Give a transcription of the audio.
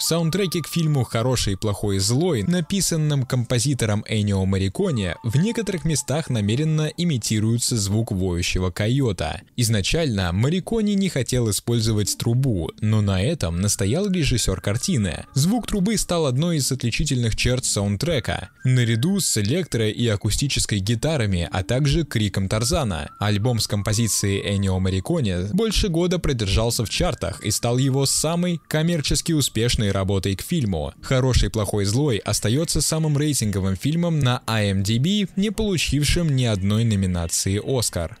В саундтреке к фильму «Хороший, плохой, злой», написанном композитором Энио Мариконе, в некоторых местах намеренно имитируется звук воющего койота. Изначально Марикони не хотел использовать трубу, но на этом настоял режиссер картины. Звук трубы стал одной из отличительных черт саундтрека. Наряду с электро- и акустической гитарами, а также криком Тарзана, альбом с композицией Энио Марикони больше года продержался в чартах и стал его самой коммерчески успешной собственной работой к фильму. «Хороший, плохой, злой» остается самым рейтинговым фильмом на IMDb, не получившим ни одной номинации «Оскар».